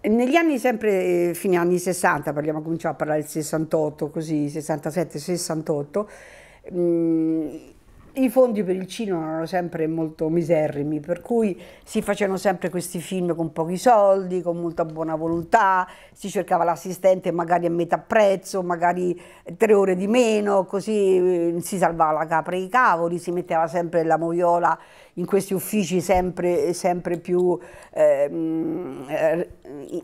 Negli anni sempre, eh, fine anni 60, parliamo, cominciamo a parlare del 68, così, 67, 68, mm, i fondi per il cinema erano sempre molto miserrimi, per cui si facevano sempre questi film con pochi soldi, con molta buona volontà, si cercava l'assistente magari a metà prezzo, magari tre ore di meno, così eh, si salvava la capra e i cavoli, si metteva sempre la moviola in questi uffici sempre, sempre più ehm, eh,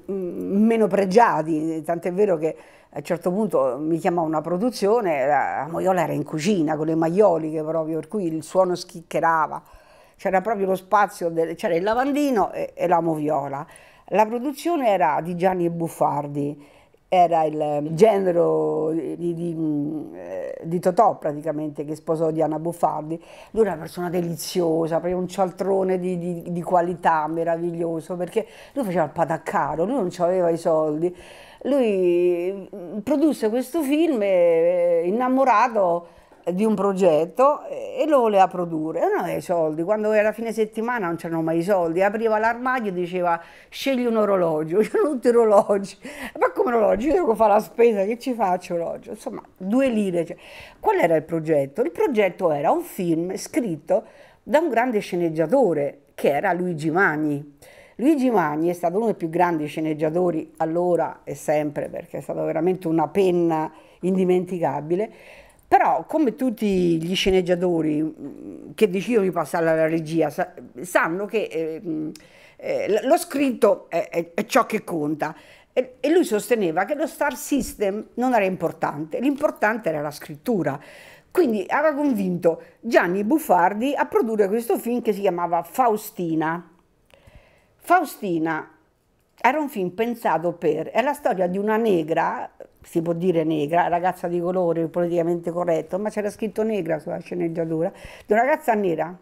meno pregiati, tant'è vero che a un certo punto mi chiamò una produzione, la Moiola era in cucina con le maioliche proprio, per cui il suono schiccherava, c'era proprio lo spazio, c'era il lavandino e, e la moviola. La produzione era di Gianni Buffardi, era il ehm, genero di, di, mm, eh, di, Totò praticamente che sposò Diana Buffardi. Lui era una persona deliziosa, un cialtrone di, di, qualità meraviglioso perché lui faceva il patacaro, lui non aveva i soldi. Lui mm, produsse questo film eh, innamorato di un progetto e lo voleva produrre. E non aveva i soldi, quando era fine settimana non c'erano mai i soldi, apriva l'armadio e diceva scegli un orologio, c'erano tutti orologi. Ma come orologio? Io devo fare la spesa, che ci faccio orologio? Insomma, due lire. Cioè. Qual era il progetto? Il progetto era un film scritto da un grande sceneggiatore che era Luigi Magni. Luigi Magni è stato uno dei più grandi sceneggiatori allora e sempre perché è stato veramente una penna indimenticabile però come tutti gli sceneggiatori mm, che decidono di passare alla regia sanno che eh, mm, eh, lo scritto è, è, è, ciò che conta e, e, lui sosteneva che lo star system non era importante, l'importante era la scrittura. Quindi aveva convinto Gianni Buffardi a produrre questo film che si chiamava Faustina. Faustina era un film pensato per, è la storia di una negra, si può dire negra, ragazza di colore, politicamente corretto, ma c'era scritto negra sulla sceneggiatura, di una ragazza nera,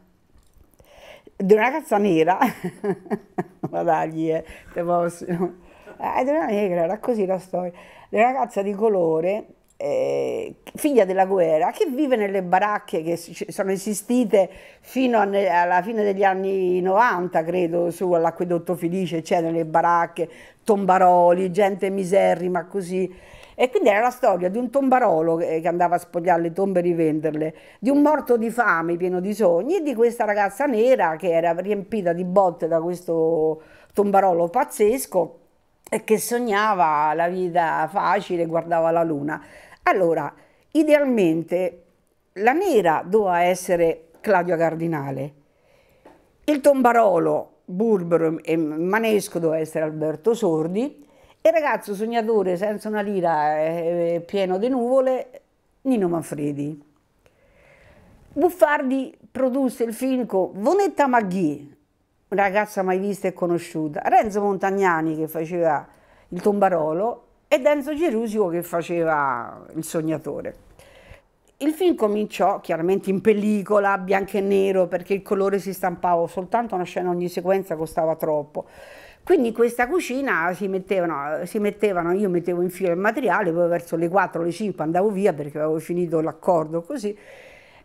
di una ragazza nera, ma dai, eh, te posso... è eh, di una negra, era così la storia, di una ragazza di colore eh, figlia della guerra, che vive nelle baracche che sono esistite fino a, alla fine degli anni 90, credo, su all'acquedotto Felice, cioè nelle baracche, tombaroli, gente miserrima, così. E quindi era la storia di un tombarolo eh, che andava a spogliare le tombe e rivenderle, di un morto di fame pieno di sogni e di questa ragazza nera che era riempita di botte da questo tombarolo pazzesco e che sognava la vita facile, guardava la luna. Allora, idealmente la nera doveva essere Claudia Cardinale, il tombarolo burbero e manesco doveva essere Alberto Sordi e il ragazzo sognatore senza una lira eh, pieno di nuvole Nino Manfredi. Buffardi produsse il film con Vonetta una ragazza mai vista e conosciuta, Renzo Montagnani che faceva il tombarolo e Denzo Gerusico che faceva il sognatore. Il film cominciò chiaramente in pellicola, bianco e nero, perché il colore si stampava soltanto una scena ogni sequenza costava troppo. Quindi in questa cucina si mettevano, si mettevano, io mettevo in fila il materiale, poi verso le 4 le 5 andavo via perché avevo finito l'accordo così.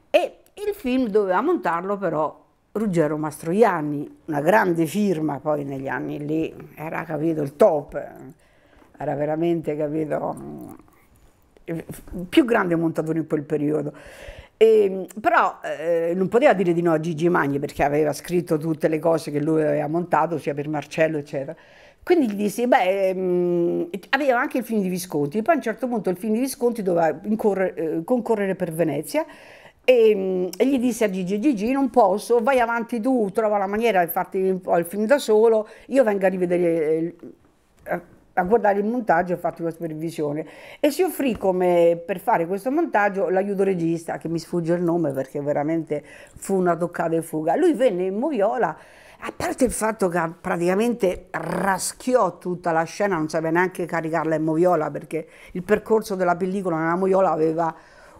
E il film doveva montarlo però Ruggero Mastroianni, una grande firma poi negli anni lì, era capito il top era veramente, capito, più grande montatore in quel periodo. E, ehm, però eh, non poteva dire di no a Gigi Magni perché aveva scritto tutte le cose che lui aveva montato, sia per Marcello, eccetera. Quindi gli disse, beh, mh, ehm, aveva anche il film di Visconti, poi a un certo punto il film di Visconti doveva eh, concorrere per Venezia e, ehm, mh, e, gli disse a Gigi, Gigi non posso, vai avanti tu, trova la maniera di farti un po' il film da solo, io vengo a rivedere... Eh, a guardare il montaggio e ho fatto la supervisione e si offrì come per fare questo montaggio l'aiuto regista che mi sfugge il nome perché veramente fu una toccata e fuga lui venne in moviola a parte il fatto che praticamente raschiò tutta la scena non sapeva neanche caricarla in moviola perché il percorso della pellicola nella moviola aveva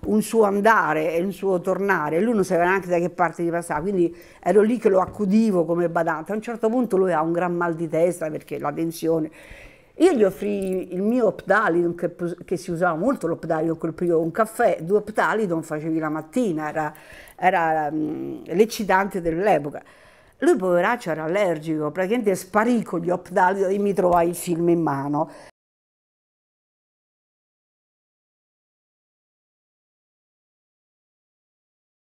un suo andare e un suo tornare, lui non sapeva neanche da che parte di passare, quindi ero lì che lo accudivo come badante. A un certo punto lui ha un gran mal di testa perché la tensione io gli offrii il mio Opdalidon, che, che, si usava molto l'Opdalidon, quel periodo, un caffè, due Opdalidon facevi la mattina, era, era um, l'eccitante dell'epoca. Lui poveraccio era allergico, praticamente sparì con gli Opdalidon e mi trovai il film in mano.